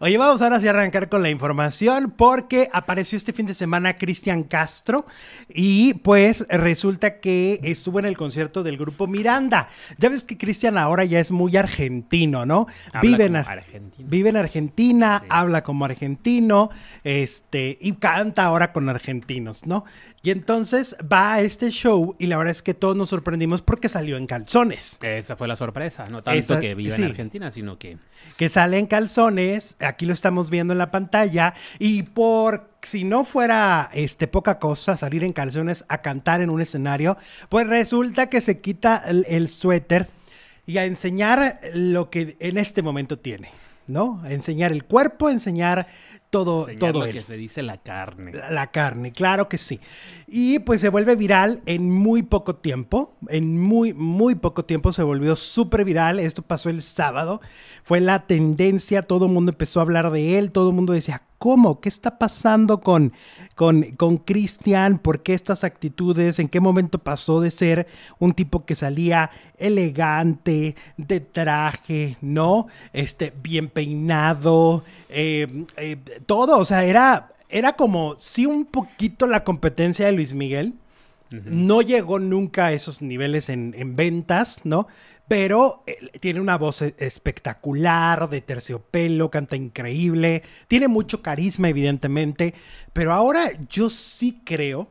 Oye, vamos ahora sí a arrancar con la información porque apareció este fin de semana Cristian Castro y pues resulta que estuvo en el concierto del grupo Miranda. Ya ves que Cristian ahora ya es muy argentino, ¿no? vive, en Argentina, habla como argentino, este, y canta ahora con argentinos, ¿no? Y entonces va a este show y la verdad es que todos nos sorprendimos porque salió en calzones. Esa fue la sorpresa, no tanto que vive en Argentina, sino que... Que sale en calzones aquí lo estamos viendo en la pantalla y por si no fuera este poca cosa salir en calzones a cantar en un escenario, pues resulta que se quita el, el suéter y a enseñar lo que en este momento tiene, ¿no? A enseñar el cuerpo, a enseñar todo, todo que se dice la carne. La carne, claro que sí. Y pues se vuelve viral en muy poco tiempo. En muy, muy poco tiempo se volvió súper viral. Esto pasó el sábado. Fue la tendencia. Todo el mundo empezó a hablar de él. Todo el mundo decía, ¿Cómo? ¿Qué está pasando con Cristian? Con, ¿Por qué estas actitudes? ¿En qué momento pasó de ser un tipo que salía elegante, de traje, ¿no? Este, bien peinado, eh, eh, todo. O sea, era, era como, si un poquito la competencia de Luis Miguel. No llegó nunca a esos niveles en, en ventas, ¿no? pero eh, tiene una voz eh, espectacular, de terciopelo, canta increíble, tiene mucho carisma evidentemente, pero ahora yo sí creo,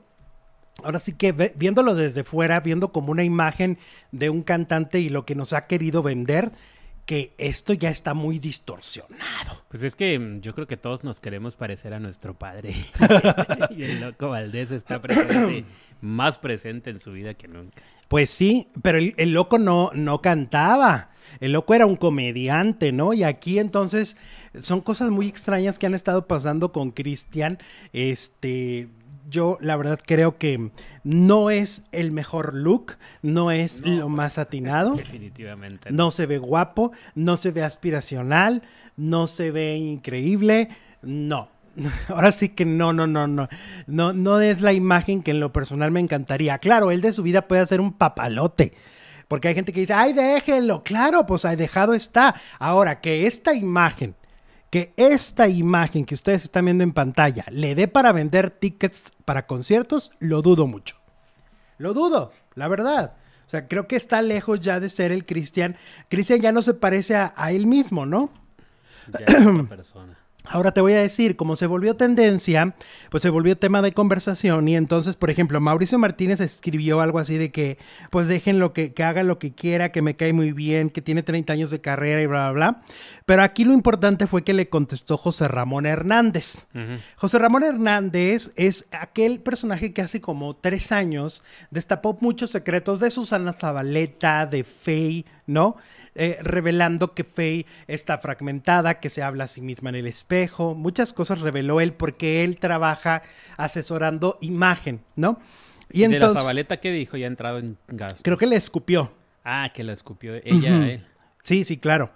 ahora sí que viéndolo desde fuera, viendo como una imagen de un cantante y lo que nos ha querido vender, que esto ya está muy distorsionado. Pues es que mm, yo creo que todos nos queremos parecer a nuestro padre. y el loco Valdés está presente, más presente en su vida que nunca. Pues sí, pero el, loco no, no cantaba. El loco era un comediante, ¿no? Y aquí entonces son cosas muy extrañas que han estado pasando con Cristian. Este, yo la verdad creo que no es el mejor look, no es lo más pues, atinado. Definitivamente. no se ve guapo, no se ve aspiracional, no se ve increíble, no. ahora sí que no, no, no, no, no, no es la imagen que en lo personal me encantaría. Claro, él de su vida puede ser un papalote. Porque hay gente que dice, ay, déjelo, Claro, pues ha dejado está. Ahora, que esta imagen, que esta imagen que ustedes están viendo en pantalla le dé para vender tickets para conciertos, lo dudo mucho. Lo dudo, la verdad. O sea, creo que está lejos ya de ser el Cristian. Cristian ya no se parece a, él mismo, ¿no? Ya es otra persona. Ahora te voy a decir, como se volvió tendencia, pues se volvió tema de conversación y entonces, por ejemplo, Mauricio Martínez escribió algo así de que, pues dejen lo que, haga lo que quiera, que me cae muy bien, que tiene 30 años de carrera y bla, bla, bla. Pero aquí lo importante fue que le contestó José Ramón Hernández. José Ramón Hernández es aquel personaje que hace como tres años destapó muchos secretos de Susana Zabaleta, de Fey, ¿no? Eh, revelando que Fey está fragmentada, que se habla a sí misma en el espejo muchas cosas reveló él porque él trabaja asesorando imagen, ¿no? Y entonces, de la Zabaleta que dijo ya ha entrado en gas. Creo que le escupió. Ah, que la escupió ella a él. Sí, sí, claro.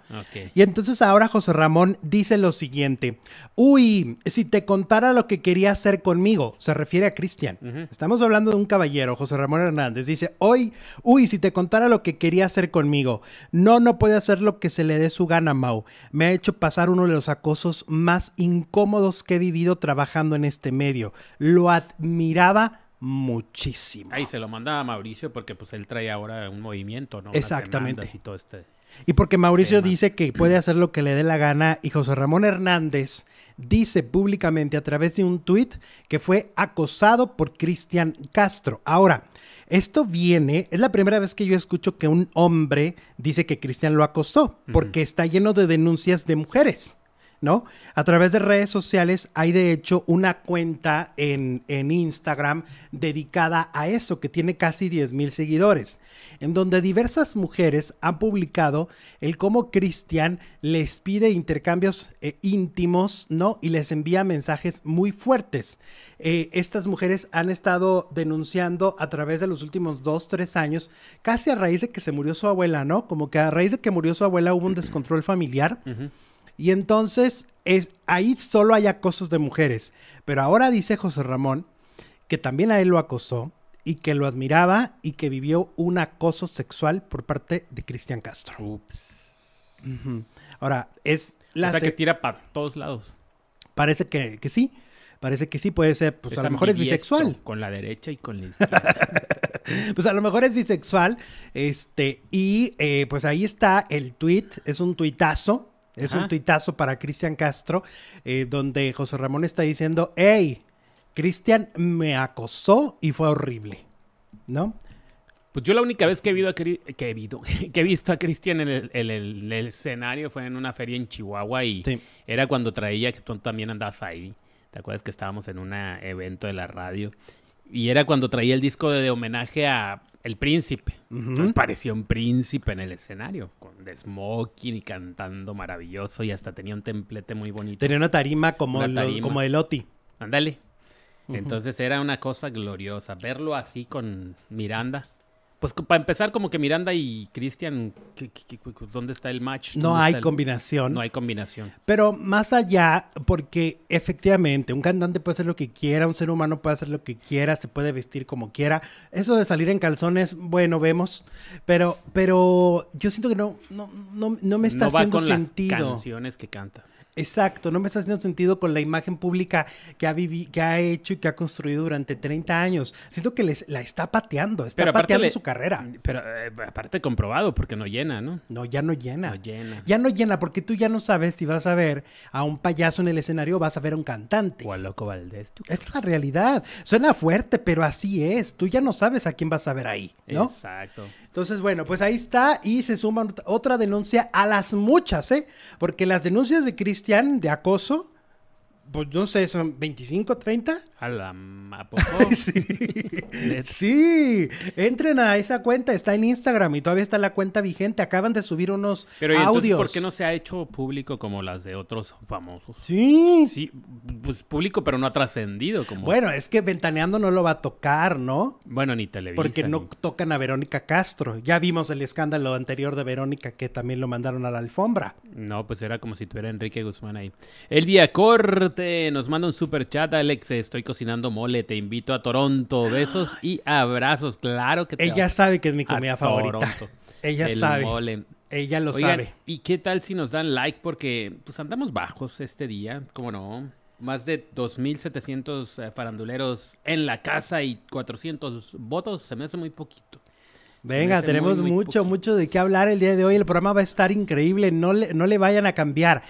Y entonces ahora José Ramón dice lo siguiente. Uy, si te contara lo que quería hacer conmigo, se refiere a Cristian. Estamos hablando de un caballero, José Ramón Hernández. Dice, hoy, uy, si te contara lo que quería hacer conmigo. No, no puede hacer lo que se le dé su gana, Mau. Me ha hecho pasar uno de los acosos más incómodos que he vivido trabajando en este medio. Lo admiraba muchísimo. Ahí se lo mandaba a Mauricio porque pues él trae ahora un movimiento, ¿no? Exactamente. Y todo este... Y porque Mauricio dice que puede hacer lo que le dé la gana y José Ramón Hernández dice públicamente a través de un tuit que fue acosado por Cristian Castro. Ahora, esto viene, es la primera vez que yo escucho que un hombre dice que Cristian lo acosó, porque está lleno de denuncias de mujeres. ¿no? A través de redes sociales hay de hecho una cuenta en, en Instagram dedicada a eso, que tiene casi 10 mil seguidores, en donde diversas mujeres han publicado el cómo Cristian les pide intercambios eh, íntimos, ¿no? Y les envía mensajes muy fuertes. Eh, estas mujeres han estado denunciando a través de los últimos dos, tres años, casi a raíz de que se murió su abuela, ¿no? Como que a raíz de que murió su abuela hubo un descontrol familiar. Y entonces es, ahí solo hay acosos de mujeres. Pero ahora dice José Ramón que también a él lo acosó y que lo admiraba y que vivió un acoso sexual por parte de Cristian Castro. Ups. Ahora, es la... que tira para todos lados. Parece que, sí. Parece que sí puede ser, pues a lo mejor es bisexual. Con la derecha y con la izquierda. pues a lo mejor es bisexual. Este, y eh, pues ahí está el tweet, es un tuitazo es un tuitazo para Cristian Castro, eh, donde José Ramón está diciendo, hey, Cristian me acosó y fue horrible, ¿no? Pues yo la única vez que he, visto, a Cristian en el, escenario fue en una feria en Chihuahua y era cuando traía que tú también andabas ahí. ¿Te acuerdas que estábamos en un evento de la radio? Y era cuando traía el disco de, homenaje a El Príncipe. Entonces parecía un príncipe en el escenario de smoking y cantando maravilloso y hasta tenía un templete muy bonito. Tenía una tarima como, como el Oti. Ándale. Entonces era una cosa gloriosa verlo así con Miranda pues para empezar, como que Miranda y Cristian, ¿dónde está el match? No hay combinación. No hay combinación. Pero más allá, porque efectivamente, un cantante puede hacer lo que quiera, un ser humano puede hacer lo que quiera, se puede vestir como quiera. Eso de salir en calzones, bueno, vemos. Pero, pero yo siento que no, no, no, no me está no va con Las canciones que canta. Exacto, no me está haciendo sentido con la imagen pública que ha, que ha hecho y que ha construido durante 30 años. Siento que les la está pateando, está pateando su carrera. Pero eh, aparte comprobado, porque no llena, ¿no? No, ya no llena. No llena. Ya no llena, porque tú ya no sabes si vas a ver a un payaso en el escenario o vas a ver a un cantante. O a Loco Valdés. ¿tú? Es la realidad. Suena fuerte, pero así es. Tú ya no sabes a quién vas a ver ahí, ¿no? Exacto. Entonces, bueno, pues ahí está y se suma otra denuncia a las muchas, ¿eh? Porque las denuncias de Cristian de acoso, pues no sé, son 25, 30. A la ¿a sí. entren a esa cuenta, está en Instagram y todavía está la cuenta vigente. Acaban de subir unos Pero, ¿y audios. ¿Por qué no se ha hecho público como las de otros famosos? Sí. Sí, pues público, pero no ha trascendido como. Bueno, es que Ventaneando no lo va a tocar, ¿no? Bueno, ni Televisa. Porque no tocan a Verónica Castro. Ya vimos el escándalo anterior de Verónica que también lo mandaron a la alfombra. No, pues era como si tuviera Enrique Guzmán ahí. el día Corte nos manda un super chat, Alex. Estoy con cocinando mole, te invito a Toronto. Besos y abrazos, claro que te Ella sabe que es mi comida favorita. Ella sabe. Ella lo sabe. ¿Y qué tal si nos dan like? Porque pues andamos bajos este día, como no. Más de 2.700 eh, faranduleros en la casa y 400 votos, se me hace muy poquito. Venga, tenemos mucho, mucho de qué hablar el día de hoy. El programa va a estar increíble, no le, no le vayan a cambiar.